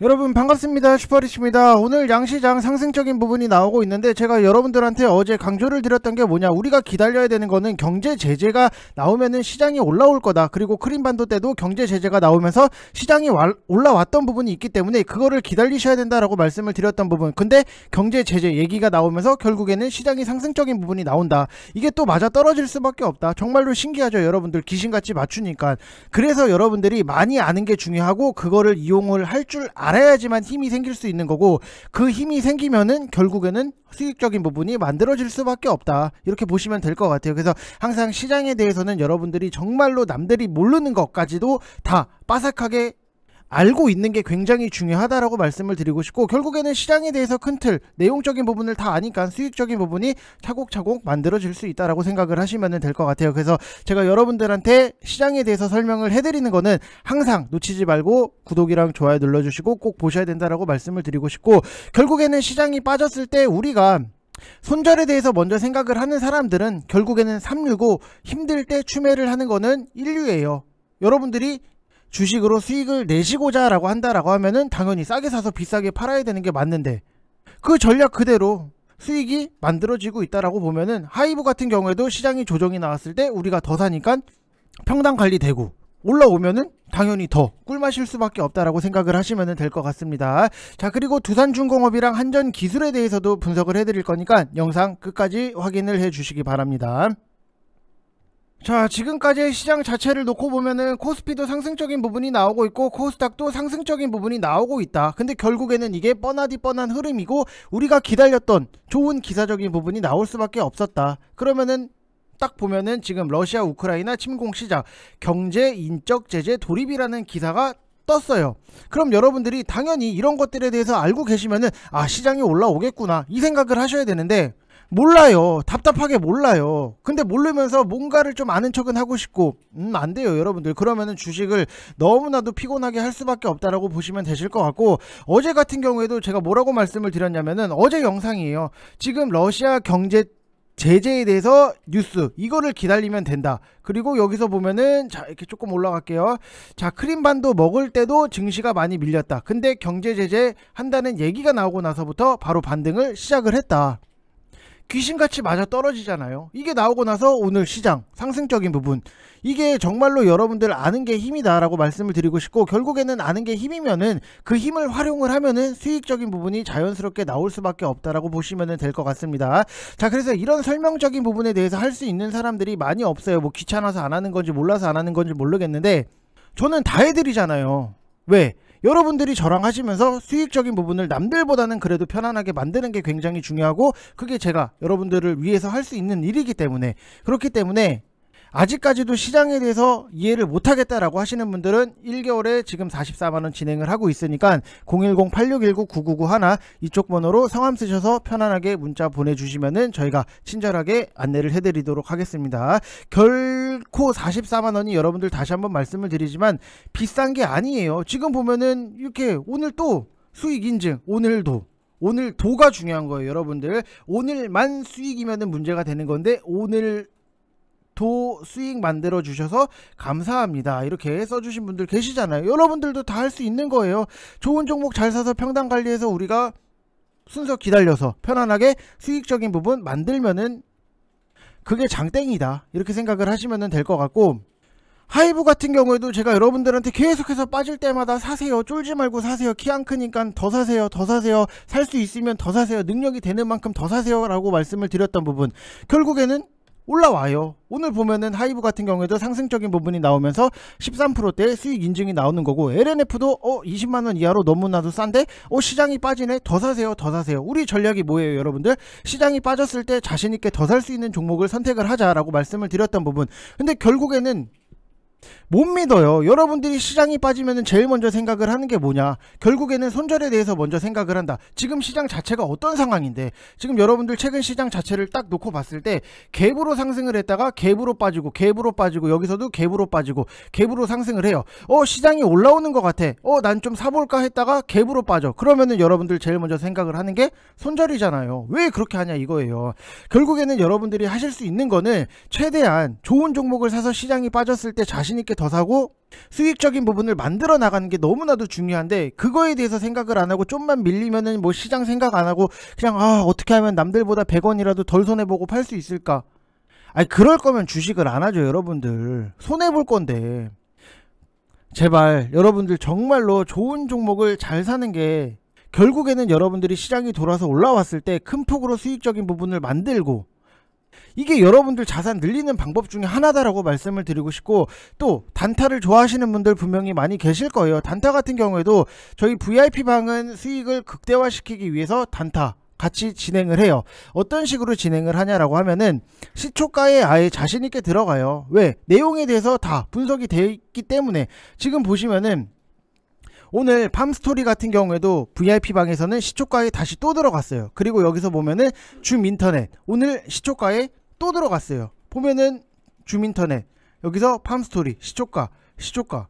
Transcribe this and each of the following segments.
여러분 반갑습니다 슈퍼리치입니다 오늘 양시장 상승적인 부분이 나오고 있는데 제가 여러분들한테 어제 강조를 드렸던 게 뭐냐 우리가 기다려야 되는 거는 경제 제재가 나오면은 시장이 올라올 거다 그리고 크림반도 때도 경제 제재가 나오면서 시장이 와, 올라왔던 부분이 있기 때문에 그거를 기다리셔야 된다라고 말씀을 드렸던 부분 근데 경제 제재 얘기가 나오면서 결국에는 시장이 상승적인 부분이 나온다 이게 또 맞아 떨어질 수밖에 없다 정말로 신기하죠 여러분들 귀신같이 맞추니까 그래서 여러분들이 많이 아는 게 중요하고 그거를 이용을 할 줄 아 알아야지만 힘이 생길 수 있는 거고 그 힘이 생기면은 결국에는 수익적인 부분이 만들어질 수밖에 없다 이렇게 보시면 될 것 같아요 그래서 항상 시장에 대해서는 여러분들이 정말로 남들이 모르는 것까지도 다 빠삭하게 알고 있는 게 굉장히 중요하다라고 말씀을 드리고 싶고 결국에는 시장에 대해서 큰 틀 내용적인 부분을 다 아니까 수익적인 부분이 차곡차곡 만들어질 수 있다라고 생각을 하시면 될 것 같아요. 그래서 제가 여러분들한테 시장에 대해서 설명을 해드리는 거는 항상 놓치지 말고 구독이랑 좋아요 눌러주시고 꼭 보셔야 된다라고 말씀을 드리고 싶고 결국에는 시장이 빠졌을 때 우리가 손절에 대해서 먼저 생각을 하는 사람들은 결국에는 3 6고 힘들 때 추매를 하는 거는 인류예요. 여러분들이 주식으로 수익을 내시고자 라고 한다라고 하면은 당연히 싸게 사서 비싸게 팔아야 되는 게 맞는데 그 전략 그대로 수익이 만들어지고 있다라고 보면은 하이브 같은 경우에도 시장이 조정이 나왔을 때 우리가 더 사니까 평당 관리되고 올라오면은 당연히 더 꿀맛일 수밖에 없다라고 생각을 하시면 될 것 같습니다. 자 그리고 두산중공업이랑 한전기술에 대해서도 분석을 해드릴 거니까 영상 끝까지 확인을 해주시기 바랍니다. 자 지금까지의 시장 자체를 놓고 보면은 코스피도 상승적인 부분이 나오고 있고 코스닥도 상승적인 부분이 나오고 있다 근데 결국에는 이게 뻔하디 뻔한 흐름이고 우리가 기다렸던 좋은 기사적인 부분이 나올 수밖에 없었다 그러면은 딱 보면은 지금 러시아 우크라이나 침공 시작 경제 인적 제재 돌입이라는 기사가 떴어요. 그럼 여러분들이 당연히 이런 것들에 대해서 알고 계시면은 아 시장이 올라오겠구나 이 생각을 하셔야 되는데 몰라요. 답답하게 몰라요. 근데 모르면서 뭔가를 좀 아는 척은 하고 싶고, 음, 안 돼요, 여러분들. 그러면은 주식을 너무나도 피곤하게 할 수밖에 없다라고 보시면 되실 것 같고, 어제 같은 경우에도 제가 뭐라고 말씀을 드렸냐면은 어제 영상이에요. 지금 러시아 경제 제재에 대해서 뉴스 이거를 기다리면 된다. 그리고 여기서 보면은 자 이렇게 조금 올라갈게요. 자 크림반도 먹을 때도 증시가 많이 밀렸다. 근데 경제 제재 한다는 얘기가 나오고 나서부터 바로 반등을 시작을 했다. 귀신같이 맞아 떨어지잖아요. 이게 나오고 나서 오늘 시장 상승적인 부분 이게 정말로 여러분들 아는 게 힘이다라고 말씀을 드리고 싶고 결국에는 아는 게 힘이면은 그 힘을 활용을 하면은 수익적인 부분이 자연스럽게 나올 수밖에 없다라고 보시면 될 것 같습니다. 자 그래서 이런 설명적인 부분에 대해서 할 수 있는 사람들이 많이 없어요. 뭐 귀찮아서 안 하는 건지 몰라서 안 하는 건지 모르겠는데 저는 다 해드리잖아요. 왜? 여러분들이 저랑 하시면서 수익적인 부분을 남들보다는 그래도 편안하게 만드는 게 굉장히 중요하고 그게 제가 여러분들을 위해서 할 수 있는 일이기 때문에 그렇기 때문에 아직까지도 시장에 대해서 이해를 못하겠다라고 하시는 분들은 1개월에 지금 44만원 진행을 하고 있으니까 010-8619-9991 이쪽 번호로 성함 쓰셔서 편안하게 문자 보내주시면은 저희가 친절하게 안내를 해드리도록 하겠습니다. 결코 44만원이 여러분들 다시 한번 말씀을 드리지만 비싼 게 아니에요. 지금 보면은 이렇게 오늘 또 수익 인증 오늘도 오늘 도가 중요한 거예요 여러분들 오늘만 수익이면 문제가 되는 건데 오늘 도 수익 만들어 주셔서 감사합니다. 이렇게 써주신 분들 계시잖아요. 여러분들도 다 할 수 있는 거예요. 좋은 종목 잘 사서 평당 관리해서 우리가 순서 기다려서 편안하게 수익적인 부분 만들면은 그게 장땡이다. 이렇게 생각을 하시면 될 것 같고 하이브 같은 경우에도 제가 여러분들한테 계속해서 빠질 때마다 사세요 쫄지 말고 사세요 키 안 크니까 더 사세요 더 사세요 살 수 있으면 더 사세요 능력이 되는 만큼 더 사세요 라고 말씀을 드렸던 부분 결국에는 올라와요. 오늘 보면은 하이브 같은 경우에도 상승적인 부분이 나오면서 13%대 수익 인증이 나오는 거고 LNF도 어 20만 원 이하로 너무나도 싼데 어 시장이 빠지네 더 사세요 더 사세요 우리 전략이 뭐예요 여러분들 시장이 빠졌을 때 자신 있게 더 살 수 있는 종목을 선택을 하자라고 말씀을 드렸던 부분 근데 결국에는 못 믿어요. 여러분들이 시장이 빠지면 제일 먼저 생각을 하는 게 뭐냐. 결국에는 손절에 대해서 먼저 생각을 한다. 지금 시장 자체가 어떤 상황인데 지금 여러분들 최근 시장 자체를 딱 놓고 봤을 때 갭으로 상승을 했다가 갭으로 빠지고 갭으로 빠지고 여기서도 갭으로 빠지고 갭으로 상승을 해요. 어 시장이 올라오는 것 같아. 어 난 좀 사볼까 했다가 갭으로 빠져. 그러면은 여러분들 제일 먼저 생각을 하는 게 손절이잖아요. 왜 그렇게 하냐 이거예요. 결국에는 여러분들이 하실 수 있는 거는 최대한 좋은 종목을 사서 시장이 빠졌을 때 자신 있게 더 사고 수익적인 부분을 만들어 나가는 게 너무나도 중요한데 그거에 대해서 생각을 안 하고 좀만 밀리면은 뭐 시장 생각 안 하고 그냥 아 어떻게 하면 남들보다 100원이라도 덜 손해 보고 팔 수 있을까? 아니 그럴 거면 주식을 안 하죠 여러분들 손해 볼 건데 제발 여러분들 정말로 좋은 종목을 잘 사는 게 결국에는 여러분들이 시장이 돌아서 올라왔을 때 큰 폭으로 수익적인 부분을 만들고 이게 여러분들 자산 늘리는 방법 중에 하나다라고 말씀을 드리고 싶고 또 단타를 좋아하시는 분들 분명히 많이 계실 거예요. 단타 같은 경우에도 저희 VIP 방은 수익을 극대화시키기 위해서 단타 같이 진행을 해요. 어떤 식으로 진행을 하냐라고 하면은 시초가에 아예 자신 있게 들어가요. 왜? 내용에 대해서 다 분석이 되어 있기 때문에 지금 보시면은 오늘 팜스토리 같은 경우에도 VIP방에서는 시초가에 다시 또 들어갔어요. 그리고 여기서 보면은 줌인터넷 오늘 시초가에 또 들어갔어요. 보면은 줌인터넷 여기서 팜스토리 시초가 시초가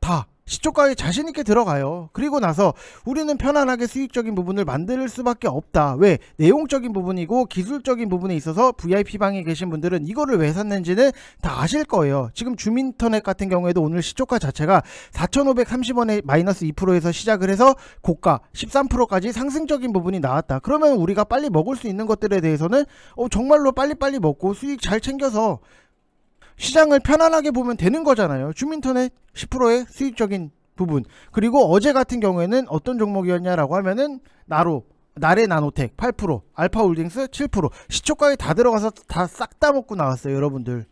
다 시초가에 자신 있게 들어가요. 그리고 나서 우리는 편안하게 수익적인 부분을 만들 수밖에 없다. 왜? 내용적인 부분이고 기술적인 부분에 있어서 VIP방에 계신 분들은 이거를 왜 샀는지는 다 아실 거예요. 지금 주민터넷 같은 경우에도 오늘 시초가 자체가 4,530원에 마이너스 2%에서 시작을 해서 고가 13%까지 상승적인 부분이 나왔다. 그러면 우리가 빨리 먹을 수 있는 것들에 대해서는 어, 정말로 빨리빨리 먹고 수익 잘 챙겨서 시장을 편안하게 보면 되는 거잖아요. 주민터넷 10%의 수익적인 부분. 그리고 어제 같은 경우에는 어떤 종목이었냐라고 하면은 나로 나래 나노텍 8%, 알파홀딩스 7%, 시초가에 다 들어가서 다 싹 다 먹고 나왔어요, 여러분들.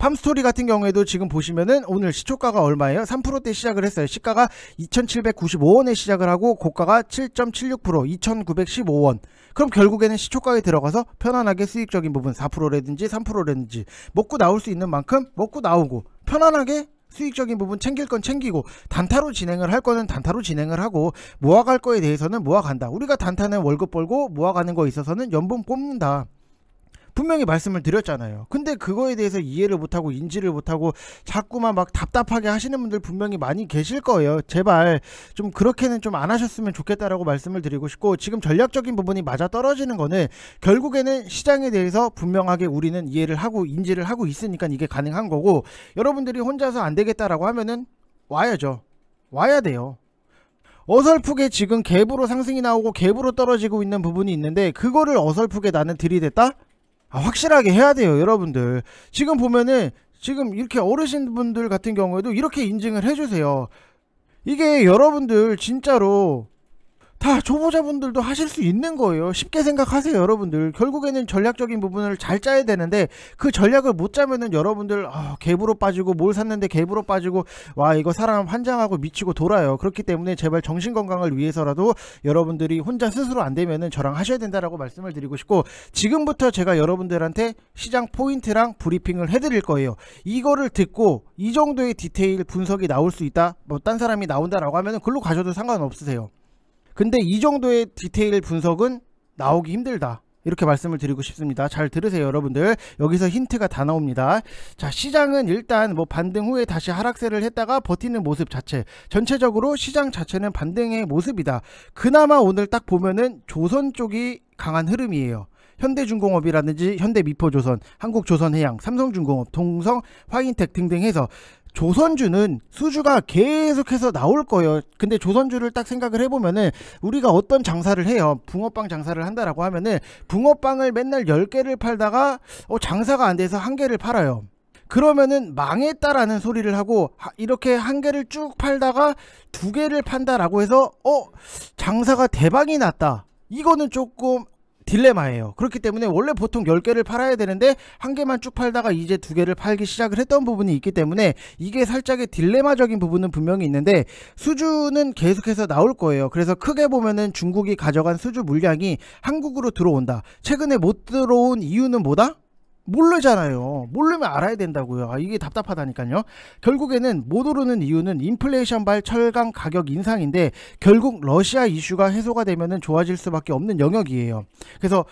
팜스토리 같은 경우에도 지금 보시면은 오늘 시초가가 얼마예요? 3%대 시작을 했어요. 시가가 2,795원에 시작을 하고 고가가 7.76% 2,915원. 그럼 결국에는 시초가에 들어가서 편안하게 수익적인 부분 4%라든지 3%라든지 먹고 나올 수 있는 만큼 먹고 나오고 편안하게 수익적인 부분 챙길 건 챙기고 단타로 진행을 할 거는 단타로 진행을 하고 모아갈 거에 대해서는 모아간다. 우리가 단타는 월급 벌고 모아가는 거에 있어서는 연봉 뽑는다. 분명히 말씀을 드렸잖아요. 근데 그거에 대해서 이해를 못하고 인지를 못하고 자꾸만 막 답답하게 하시는 분들 분명히 많이 계실 거예요. 제발 좀 그렇게는 좀 안 하셨으면 좋겠다라고 말씀을 드리고 싶고 지금 전략적인 부분이 맞아 떨어지는 거는 결국에는 시장에 대해서 분명하게 우리는 이해를 하고 인지를 하고 있으니까 이게 가능한 거고 여러분들이 혼자서 안 되겠다라고 하면은 와야죠. 와야 돼요. 어설프게 지금 갭으로 상승이 나오고 갭으로 떨어지고 있는 부분이 있는데 그거를 어설프게 나는 들이댔다? 아, 확실하게 해야 돼요, 여러분들. 지금 보면은 지금 이렇게 어르신분들 같은 경우에도 이렇게 인증을 해주세요. 이게 여러분들 진짜로 다 초보자분들도 하실 수 있는 거예요. 쉽게 생각하세요, 여러분들. 결국에는 전략적인 부분을 잘 짜야 되는데 그 전략을 못 짜면은 여러분들 아, 갭으로 빠지고 뭘 샀는데 갭으로 빠지고 와 이거 사람 환장하고 미치고 돌아요. 그렇기 때문에 제발 정신 건강을 위해서라도 여러분들이 혼자 스스로 안 되면은 저랑 하셔야 된다라고 말씀을 드리고 싶고 지금부터 제가 여러분들한테 시장 포인트랑 브리핑을 해드릴 거예요. 이거를 듣고 이 정도의 디테일 분석이 나올 수 있다. 뭐 딴 사람이 나온다라고 하면은 글로 가셔도 상관없으세요. 근데 이 정도의 디테일 분석은 나오기 힘들다. 이렇게 말씀을 드리고 싶습니다. 잘 들으세요, 여러분들. 여기서 힌트가 다 나옵니다. 자, 시장은 일단 뭐 반등 후에 다시 하락세를 했다가 버티는 모습 자체. 전체적으로 시장 자체는 반등의 모습이다. 그나마 오늘 딱 보면은 조선 쪽이 강한 흐름이에요. 현대중공업이라든지 현대미포조선, 한국조선해양, 삼성중공업, 동성, 화인텍 등등 해서 조선주는 수주가 계속해서 나올 거예요. 근데 조선주를 딱 생각을 해보면은 우리가 어떤 장사를 해요. 붕어빵 장사를 한다라고 하면은 붕어빵을 맨날 10개를 팔다가 어, 장사가 안 돼서 한 개를 팔아요. 그러면은 망했다라는 소리를 하고 이렇게 한 개를 쭉 팔다가 두 개를 판다라고 해서 어 장사가 대박이 났다. 이거는 조금 딜레마예요. 그렇기 때문에 원래 보통 10개를 팔아야 되는데 한 개만 쭉 팔다가 이제 두 개를 팔기 시작을 했던 부분이 있기 때문에 이게 살짝의 딜레마적인 부분은 분명히 있는데 수주는 계속해서 나올 거예요. 그래서 크게 보면은 중국이 가져간 수주 물량이 한국으로 들어온다. 최근에 못 들어온 이유는 뭐다? 모르잖아요. 모르면 알아야 된다고요. 아, 이게 답답하다니까요. 결국에는 못 오르는 이유는 인플레이션발 철강 가격 인상인데 결국 러시아 이슈가 해소가 되면 좋아질 수밖에 없는 영역이에요. 그래서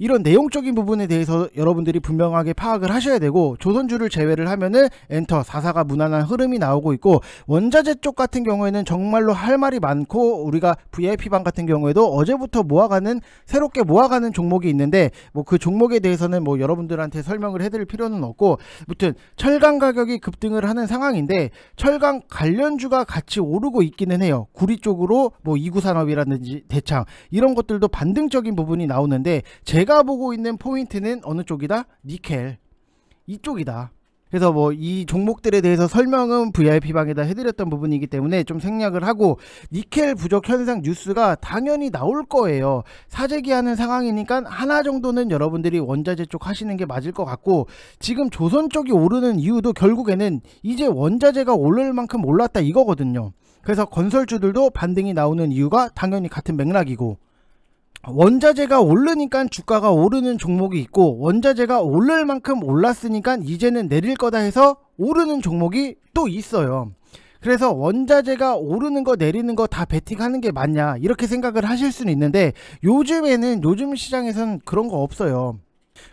이런 내용적인 부분에 대해서 여러분들이 분명하게 파악을 하셔야 되고 조선주를 제외를 하면은 엔터 4사가 무난한 흐름이 나오고 있고 원자재 쪽 같은 경우에는 정말로 할 말이 많고 우리가 VIP방 같은 경우에도 어제부터 모아가는 새롭게 모아가는 종목이 있는데 뭐 그 종목에 대해서는 뭐 여러분들한테 설명을 해드릴 필요는 없고 무튼 철강 가격이 급등을 하는 상황인데 철강 관련주가 같이 오르고 있기는 해요 구리 쪽으로 뭐 이구산업이라든지 대창 이런 것들도 반등적인 부분이 나오는데 제가 내가 보고 있는 포인트는 어느 쪽이다? 니켈 이쪽이다. 그래서 뭐 이 종목들에 대해서 설명은 VIP방에다 해드렸던 부분이기 때문에 좀 생략을 하고 니켈 부족 현상 뉴스가 당연히 나올 거예요. 사재기하는 상황이니까 하나 정도는 여러분들이 원자재 쪽 하시는 게 맞을 것 같고 지금 조선 쪽이 오르는 이유도 결국에는 이제 원자재가 오를 만큼 올랐다 이거거든요. 그래서 건설주들도 반등이 나오는 이유가 당연히 같은 맥락이고 원자재가 오르니까 주가가 오르는 종목이 있고 원자재가 오를 만큼 올랐으니까 이제는 내릴 거다 해서 오르는 종목이 또 있어요. 그래서 원자재가 오르는 거 내리는 거 다 베팅하는 게 맞냐 이렇게 생각을 하실 수는 있는데 요즘에는 요즘 시장에선 그런 거 없어요.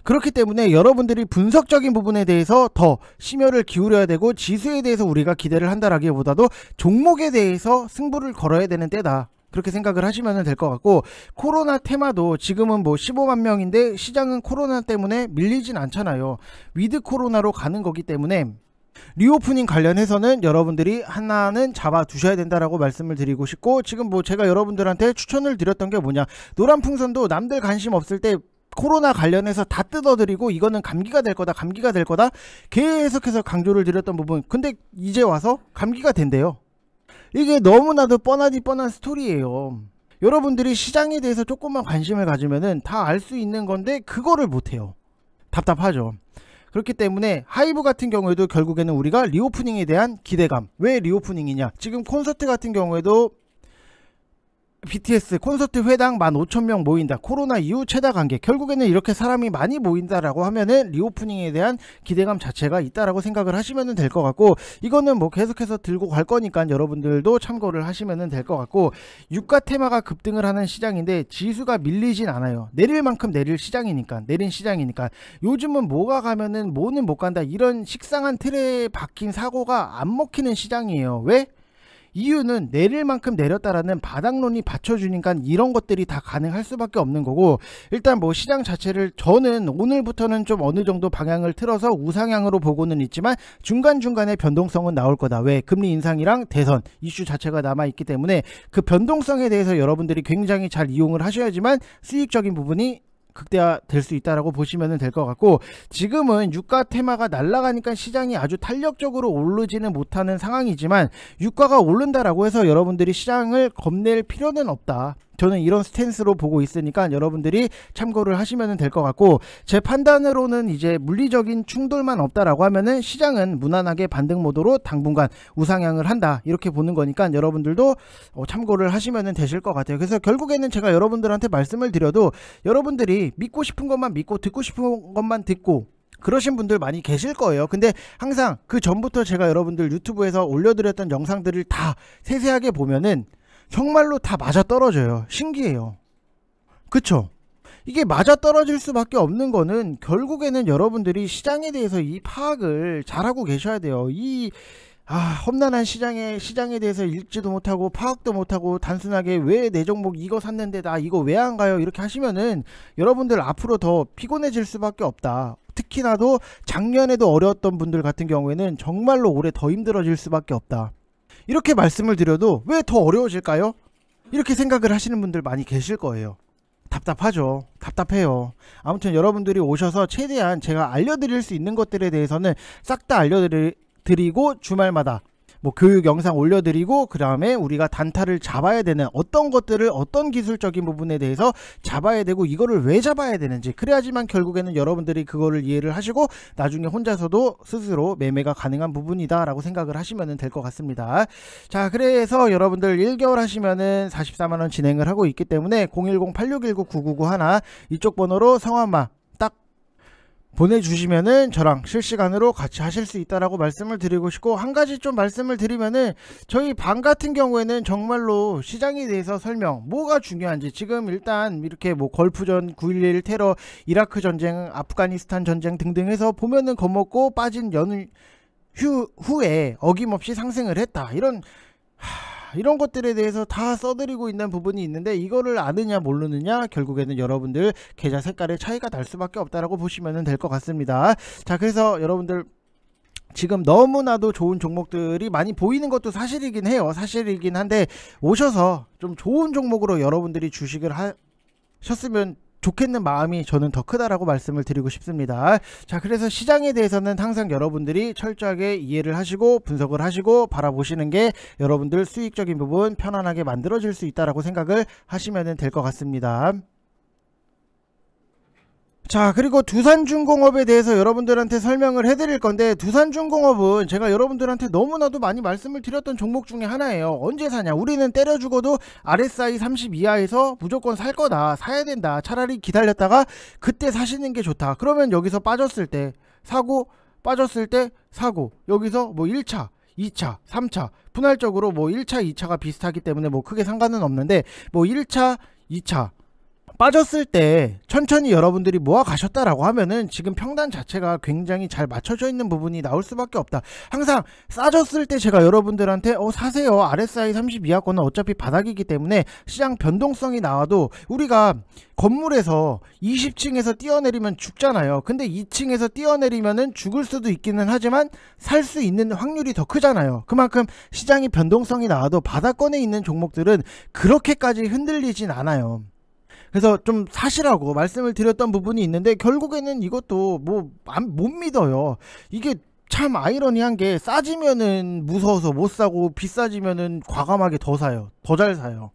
그렇기 때문에 여러분들이 분석적인 부분에 대해서 더 심혈을 기울여야 되고 지수에 대해서 우리가 기대를 한다라기보다도 종목에 대해서 승부를 걸어야 되는 때다 그렇게 생각을 하시면 될 것 같고 코로나 테마도 지금은 뭐 15만 명인데 시장은 코로나 때문에 밀리진 않잖아요. 위드 코로나로 가는 거기 때문에 리오프닝 관련해서는 여러분들이 하나는 잡아 두셔야 된다라고 말씀을 드리고 싶고 지금 뭐 제가 여러분들한테 추천을 드렸던 게 뭐냐 노란 풍선도 남들 관심 없을 때 코로나 관련해서 다 뜯어드리고 이거는 감기가 될 거다 감기가 될 거다 계속해서 강조를 드렸던 부분 근데 이제 와서 감기가 된대요 이게 너무나도 뻔하디 뻔한 스토리예요. 여러분들이 시장에 대해서 조금만 관심을 가지면다 알 수 있는 건데 그거를 못해요. 답답하죠. 그렇기 때문에 하이브 같은 경우에도 결국에는 우리가 리오프닝에 대한 기대감 왜 리오프닝이냐 지금 콘서트 같은 경우에도 BTS 콘서트 회당 15,000명 모인다. 코로나 이후 최다 관객. 결국에는 이렇게 사람이 많이 모인다라고 하면은 리오프닝에 대한 기대감 자체가 있다라고 생각을 하시면 될 것 같고 이거는 뭐 계속해서 들고 갈 거니까 여러분들도 참고를 하시면 될 것 같고 유가 테마가 급등을 하는 시장인데 지수가 밀리진 않아요. 내릴 만큼 내릴 시장이니까. 내린 시장이니까. 요즘은 뭐가 가면은 뭐는 못 간다. 이런 식상한 틀에 박힌 사고가 안 먹히는 시장이에요. 왜? 이유는 내릴 만큼 내렸다라는 바닥론이 받쳐주니까 이런 것들이 다 가능할 수밖에 없는 거고 일단 뭐 시장 자체를 저는 오늘부터는 좀 어느 정도 방향을 틀어서 우상향으로 보고는 있지만 중간중간에 변동성은 나올 거다. 왜? 금리 인상이랑 대선 이슈 자체가 남아있기 때문에 그 변동성에 대해서 여러분들이 굉장히 잘 이용을 하셔야지만 수익적인 부분이 극대화 될 수 있다라고 보시면 될 것 같고 지금은 유가 테마가 날라가니까 시장이 아주 탄력적으로 오르지는 못하는 상황이지만 유가가 오른다라고 해서 여러분들이 시장을 겁낼 필요는 없다. 저는 이런 스탠스로 보고 있으니까 여러분들이 참고를 하시면 될 것 같고 제 판단으로는 이제 물리적인 충돌만 없다라고 하면은 시장은 무난하게 반등 모드로 당분간 우상향을 한다 이렇게 보는 거니까 여러분들도 어, 참고를 하시면 되실 것 같아요 그래서 결국에는 제가 여러분들한테 말씀을 드려도 여러분들이 믿고 싶은 것만 믿고 듣고 싶은 것만 듣고 그러신 분들 많이 계실 거예요. 근데 항상 그 전부터 제가 여러분들 유튜브에서 올려드렸던 영상들을 다 세세하게 보면은 정말로 다 맞아떨어져요. 신기해요. 그쵸? 이게 맞아떨어질 수밖에 없는 거는 결국에는 여러분들이 시장에 대해서 이 파악을 잘하고 계셔야 돼요. 이 아, 험난한 시장에 시장에 대해서 읽지도 못하고 파악도 못하고 단순하게 왜 내 종목 이거 샀는데 나 이거 왜 안 가요? 이렇게 하시면은 여러분들 앞으로 더 피곤해질 수밖에 없다. 특히나도 작년에도 어려웠던 분들 같은 경우에는 정말로 올해 더 힘들어질 수밖에 없다. 이렇게 말씀을 드려도 왜 더 어려워질까요? 이렇게 생각을 하시는 분들 많이 계실 거예요. 답답하죠. 답답해요. 아무튼 여러분들이 오셔서 최대한 제가 알려드릴 수 있는 것들에 대해서는 싹 다 알려드리고 주말마다 뭐 교육 영상 올려드리고 그 다음에 우리가 단타를 잡아야 되는 어떤 것들을 어떤 기술적인 부분에 대해서 잡아야 되고 이거를 왜 잡아야 되는지 그래야지만 결국에는 여러분들이 그거를 이해를 하시고 나중에 혼자서도 스스로 매매가 가능한 부분이다 라고 생각을 하시면 될 것 같습니다 자 그래서 여러분들 1개월 하시면은 44만원 진행을 하고 있기 때문에 010-8619-9991 이쪽 번호로 성함만 보내주시면은 저랑 실시간으로 같이 하실 수 있다라고 말씀을 드리고 싶고 한 가지 좀 말씀을 드리면은 저희 방 같은 경우에는 정말로 시장에 대해서 설명 뭐가 중요한지 지금 일단 이렇게 뭐 걸프전 9.11 테러 이라크 전쟁 아프가니스탄 전쟁 등등 해서 보면은 겁먹고 빠진 연휴 후에 어김없이 상승을 했다 이런 하... 이런 것들에 대해서 다 써드리고 있는 부분이 있는데 이거를 아느냐 모르느냐 결국에는 여러분들 계좌 색깔의 차이가 날 수밖에 없다라고 보시면 될 것 같습니다. 자 그래서 여러분들 지금 너무나도 좋은 종목들이 많이 보이는 것도 사실이긴 해요. 사실이긴 한데 오셔서 좀 좋은 종목으로 여러분들이 주식을 하셨으면 좋겠는 마음이 저는 더 크다라고 말씀을 드리고 싶습니다. 자, 그래서 시장에 대해서는 항상 여러분들이 철저하게 이해를 하시고 분석을 하시고 바라보시는 게 여러분들 수익적인 부분 편안하게 만들어질 수 있다라고 생각을 하시면 될 것 같습니다. 자 그리고 두산중공업에 대해서 여러분들한테 설명을 해드릴 건데 두산중공업은 제가 여러분들한테 너무나도 많이 말씀을 드렸던 종목 중에 하나예요 언제 사냐 우리는 때려 죽어도 RSI 30 이하에서 무조건 살 거다 사야 된다 차라리 기다렸다가 그때 사시는 게 좋다 그러면 여기서 빠졌을 때 사고 빠졌을 때 사고 여기서 뭐 1차 2차, 3차 분할적으로 뭐 1차, 2차가 비슷하기 때문에 뭐 크게 상관은 없는데 뭐 1차, 2차 빠졌을 때 천천히 여러분들이 모아 가셨다라고 하면은 지금 평단 자체가 굉장히 잘 맞춰져 있는 부분이 나올 수밖에 없다. 항상 싸졌을 때 제가 여러분들한테 어 사세요. RSI 3 2 이하권은 어차피 바닥이기 때문에 시장 변동성이 나와도 우리가 건물에서 20층에서 뛰어내리면 죽잖아요. 근데 2층에서 뛰어내리면은 죽을 수도 있기는 하지만 살 수 있는 확률이 더 크잖아요. 그만큼 시장이 변동성이 나와도 바닥권에 있는 종목들은 그렇게까지 흔들리진 않아요. 그래서 좀 사실하고 말씀을 드렸던 부분이 있는데 결국에는 이것도 뭐 못 믿어요. 이게 참 아이러니한 게 싸지면은 무서워서 못 사고 비싸지면은 과감하게 더 사요. 더 잘 사요.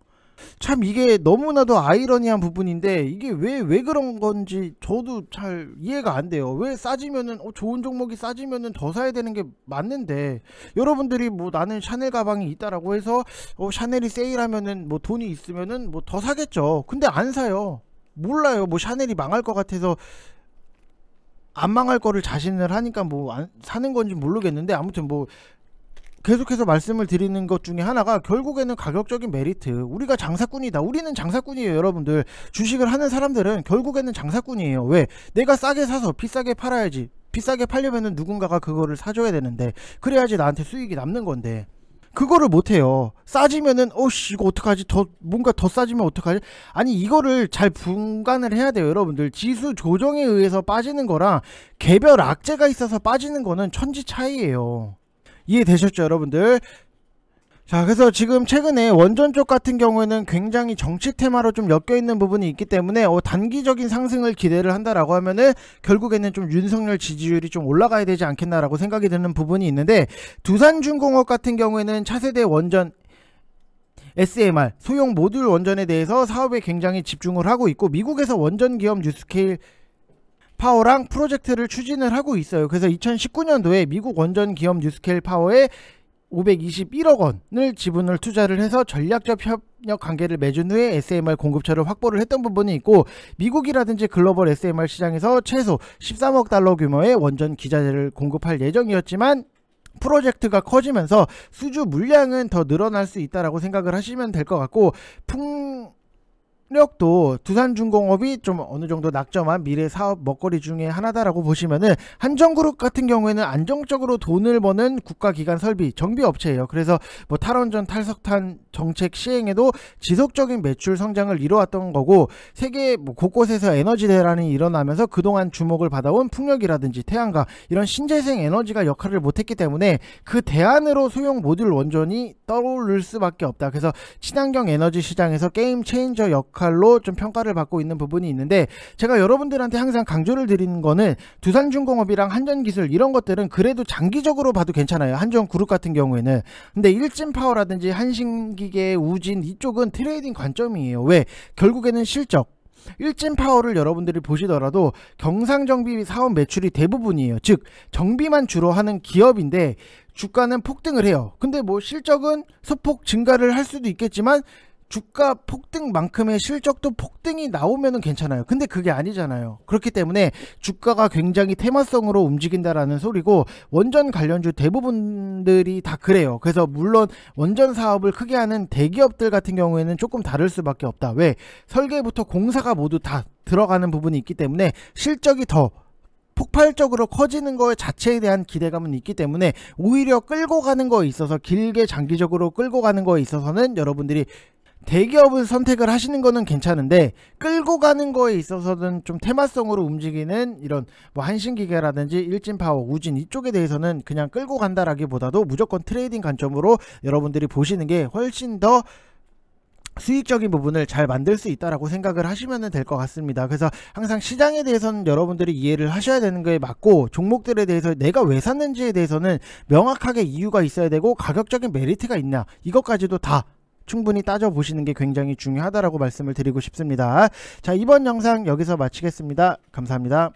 참 이게 너무나도 아이러니한 부분인데 이게 왜 왜 그런 건지 저도 잘 이해가 안 돼요. 왜 싸지면은 어, 좋은 종목이 싸지면은 더 사야 되는 게 맞는데 여러분들이 뭐 나는 샤넬 가방이 있다라고 해서 어, 샤넬이 세일하면은 뭐 돈이 있으면은 뭐 더 사겠죠. 근데 안 사요. 몰라요. 뭐 샤넬이 망할 것 같아서 안 망할 거를 자신을 하니까 뭐 안, 사는 건지 모르겠는데 아무튼 뭐 계속해서 말씀을 드리는 것 중에 하나가 결국에는 가격적인 메리트. 우리가 장사꾼이다. 우리는 장사꾼이에요, 여러분들. 주식을 하는 사람들은 결국에는 장사꾼이에요. 왜? 내가 싸게 사서 비싸게 팔아야지. 비싸게 팔려면 누군가가 그거를 사줘야 되는데 그래야지 나한테 수익이 남는 건데 그거를 못해요. 싸지면은 어씨 이거 어떡하지? 더 뭔가 더 싸지면 어떡하지? 아니 이거를 잘 분간을 해야 돼요, 여러분들. 지수 조정에 의해서 빠지는 거랑 개별 악재가 있어서 빠지는 거는 천지 차이에요 이해되셨죠 여러분들? 자 그래서 지금 최근에 원전 쪽 같은 경우에는 굉장히 정치 테마로 좀 엮여있는 부분이 있기 때문에 어, 단기적인 상승을 기대를 한다라고 하면은 결국에는 좀 윤석열 지지율이 좀 올라가야 되지 않겠나라고 생각이 드는 부분이 있는데 두산중공업 같은 경우에는 차세대 원전 SMR 소형 모듈 원전에 대해서 사업에 굉장히 집중을 하고 있고 미국에서 원전 기업 뉴스케일 파워랑 프로젝트를 추진을 하고 있어요. 그래서 2019년도에 미국 원전 기업 뉴스케일 파워에 521억 원을 지분을 투자를 해서 전략적 협력 관계를 맺은 후에 SMR 공급처를 확보를 했던 부분이 있고 미국이라든지 글로벌 SMR 시장에서 최소 13억 달러 규모의 원전 기자재를 공급할 예정이었지만 프로젝트가 커지면서 수주 물량은 더 늘어날 수 있다라고 생각을 하시면 될 것 같고 풍 협력도 두산중공업이 좀 어느 정도 낙점한 미래 사업 먹거리 중에 하나다라고 보시면은 한정그룹 같은 경우에는 안정적으로 돈을 버는 국가기관 설비 정비 업체예요. 그래서 뭐 탈원전 탈석탄 정책 시행에도 지속적인 매출 성장을 이뤄왔던 거고 세계 뭐 곳곳에서 에너지 대란이 일어나면서 그동안 주목을 받아온 풍력이라든지 태양광 이런 신재생 에너지가 역할을 못했기 때문에 그 대안으로 소형 모듈 원전이 떠오를 수밖에 없다. 그래서 친환경 에너지 시장에서 게임 체인저 역할 역할로 좀 평가를 받고 있는 부분이 있는데 제가 여러분들한테 항상 강조를 드리는 거는 두산중공업이랑 한전기술 이런 것들은 그래도 장기적으로 봐도 괜찮아요. 한전그룹 같은 경우에는 근데 일진파워라든지 한신기계 우진 이쪽은 트레이딩 관점이에요. 왜? 결국에는 실적 일진 파워를 여러분들이 보시더라도 경상정비 사업 매출이 대부분이에요. 즉 정비만 주로 하는 기업인데 주가는 폭등을 해요. 근데 뭐 실적은 소폭 증가를 할 수도 있겠지만 주가 폭등만큼의 실적도 폭등이 나오면 괜찮아요. 근데 그게 아니잖아요. 그렇기 때문에 주가가 굉장히 테마성으로 움직인다라는 소리고 원전 관련주 대부분들이 다 그래요. 그래서 물론 원전 사업을 크게 하는 대기업들 같은 경우에는 조금 다를 수밖에 없다. 왜? 설계부터 공사가 모두 다 들어가는 부분이 있기 때문에 실적이 더 폭발적으로 커지는 것 자체에 대한 기대감은 있기 때문에 오히려 끌고 가는 거에 있어서 길게 장기적으로 끌고 가는 거에 있어서는 여러분들이 대기업을 선택을 하시는 거는 괜찮은데 끌고 가는 거에 있어서는 좀 테마성으로 움직이는 이런 뭐 한신기계라든지 일진파워, 우진 이쪽에 대해서는 그냥 끌고 간다라기보다도 무조건 트레이딩 관점으로 여러분들이 보시는 게 훨씬 더 수익적인 부분을 잘 만들 수 있다라고 생각을 하시면 될 것 같습니다. 그래서 항상 시장에 대해서는 여러분들이 이해를 하셔야 되는 게 맞고 종목들에 대해서 내가 왜 샀는지에 대해서는 명확하게 이유가 있어야 되고 가격적인 메리트가 있냐 이것까지도 다 충분히 따져보시는 게 굉장히 중요하다라고 말씀을 드리고 싶습니다. 자 이번 영상 여기서 마치겠습니다. 감사합니다.